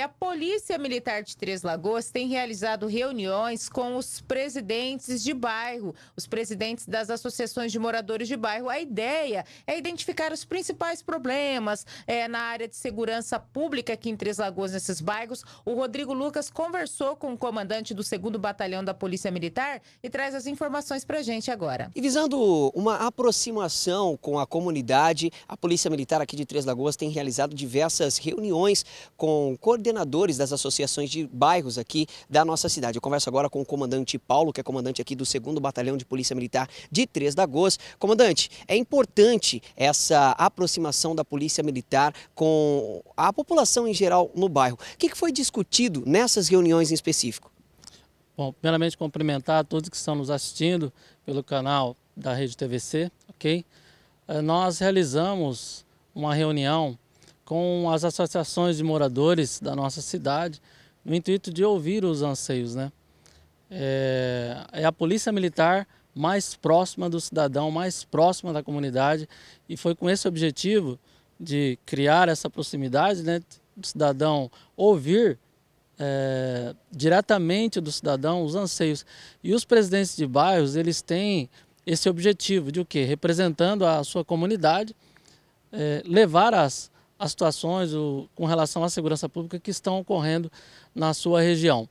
A Polícia Militar de Três Lagoas tem realizado reuniões com os presidentes de bairro, os presidentes das associações de moradores de bairro. A ideia é identificar os principais problemas é, na área de segurança pública aqui em Três Lagoas, nesses bairros. O Rodrigo Lucas conversou com o comandante do 2 Batalhão da Polícia Militar e traz as informações para gente agora. E visando uma aproximação com a comunidade, a Polícia Militar aqui de Três Lagoas tem realizado diversas reuniões com coordenadores coordenadores das associações de bairros aqui da nossa cidade. Eu converso agora com o comandante Paulo, que é comandante aqui do 2 Batalhão de Polícia Militar de 3 da Goz. Comandante, é importante essa aproximação da Polícia Militar com a população em geral no bairro. O que foi discutido nessas reuniões em específico? Bom, primeiramente cumprimentar a todos que estão nos assistindo pelo canal da Rede TVC, ok? Eh, nós realizamos uma reunião com as associações de moradores da nossa cidade, no intuito de ouvir os anseios. Né? É, é a polícia militar mais próxima do cidadão, mais próxima da comunidade, e foi com esse objetivo de criar essa proximidade, né, do cidadão ouvir é, diretamente do cidadão os anseios. E os presidentes de bairros, eles têm esse objetivo de o quê? Representando a sua comunidade, é, levar as as situações o, com relação à segurança pública que estão ocorrendo na sua região.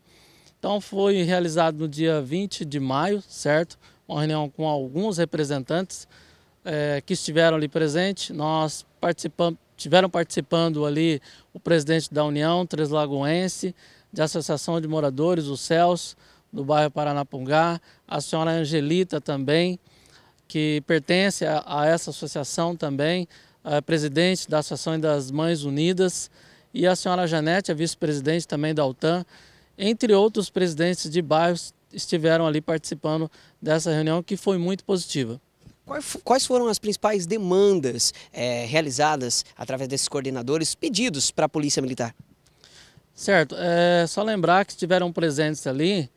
Então foi realizado no dia 20 de maio, certo? Uma reunião com alguns representantes é, que estiveram ali presentes. Nós participamos, tiveram participando ali o presidente da União, Três Lagoense, da Associação de Moradores, o Celso, do bairro Paranapungá, a senhora Angelita também, que pertence a, a essa associação também, a presidente da Associação das Mães Unidas, e a senhora Janete, a vice-presidente também da UTAN, entre outros presidentes de bairros estiveram ali participando dessa reunião que foi muito positiva. Quais foram as principais demandas é, realizadas através desses coordenadores, pedidos para a Polícia Militar? Certo, é só lembrar que estiveram presentes ali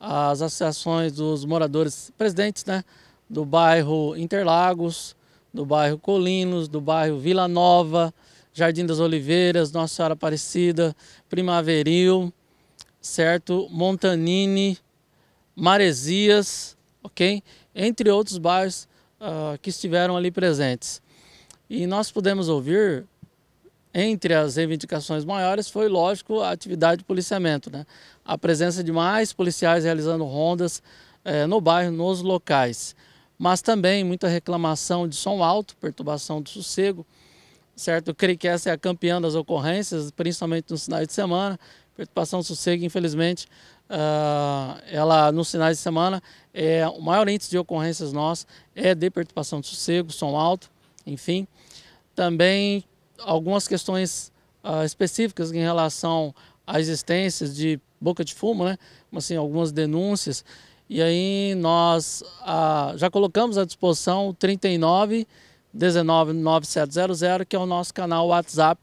as associações dos moradores, presidentes né, do bairro Interlagos, do bairro Colinos, do bairro Vila Nova, Jardim das Oliveiras, Nossa Senhora Aparecida, Primaveril, certo? Montanini, Maresias, ok? Entre outros bairros uh, que estiveram ali presentes. E nós pudemos ouvir, entre as reivindicações maiores, foi, lógico, a atividade de policiamento, né? A presença de mais policiais realizando rondas eh, no bairro, nos locais mas também muita reclamação de som alto, perturbação do sossego, certo? Eu creio que essa é a campeã das ocorrências, principalmente nos sinais de semana. Perturbação do sossego, infelizmente, uh, ela nos sinais de semana é o maior índice de ocorrências nosso é de perturbação do sossego, som alto, enfim. Também algumas questões uh, específicas em relação à existência de boca de fumo, né? Assim, algumas denúncias e aí nós ah, já colocamos à disposição o 39 que é o nosso canal WhatsApp,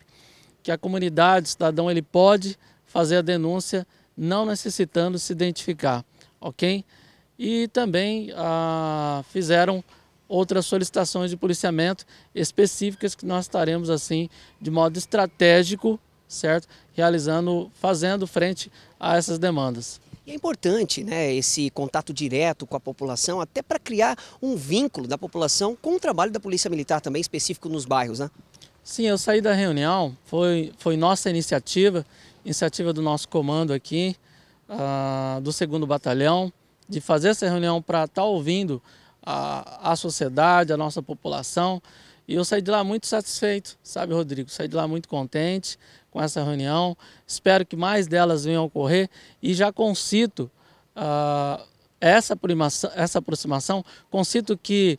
que a comunidade, cidadão, ele pode fazer a denúncia não necessitando se identificar, ok? E também ah, fizeram outras solicitações de policiamento específicas que nós estaremos assim de modo estratégico, certo? Realizando, fazendo frente a essas demandas. E é importante né, esse contato direto com a população, até para criar um vínculo da população com o trabalho da Polícia Militar também, específico nos bairros, né? Sim, eu saí da reunião, foi, foi nossa iniciativa, iniciativa do nosso comando aqui, uh, do 2 Batalhão, de fazer essa reunião para estar tá ouvindo a, a sociedade, a nossa população, e eu saí de lá muito satisfeito, sabe, Rodrigo? Saí de lá muito contente com essa reunião. Espero que mais delas venham ocorrer e já concito uh, essa, aproximação, essa aproximação, concito que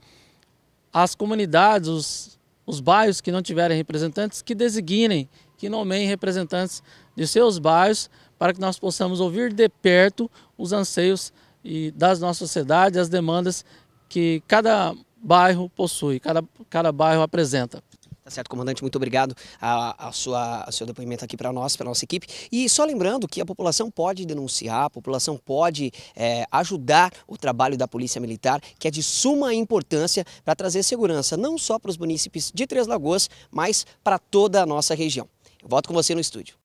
as comunidades, os, os bairros que não tiverem representantes, que designem, que nomeiem representantes de seus bairros para que nós possamos ouvir de perto os anseios e das nossas sociedades, as demandas que cada bairro possui, cada, cada bairro apresenta. Tá certo, comandante, muito obrigado a, a sua, a seu depoimento aqui para nós, para nossa equipe. E só lembrando que a população pode denunciar, a população pode é, ajudar o trabalho da Polícia Militar, que é de suma importância para trazer segurança, não só para os munícipes de Três Lagoas, mas para toda a nossa região. Eu volto com você no estúdio.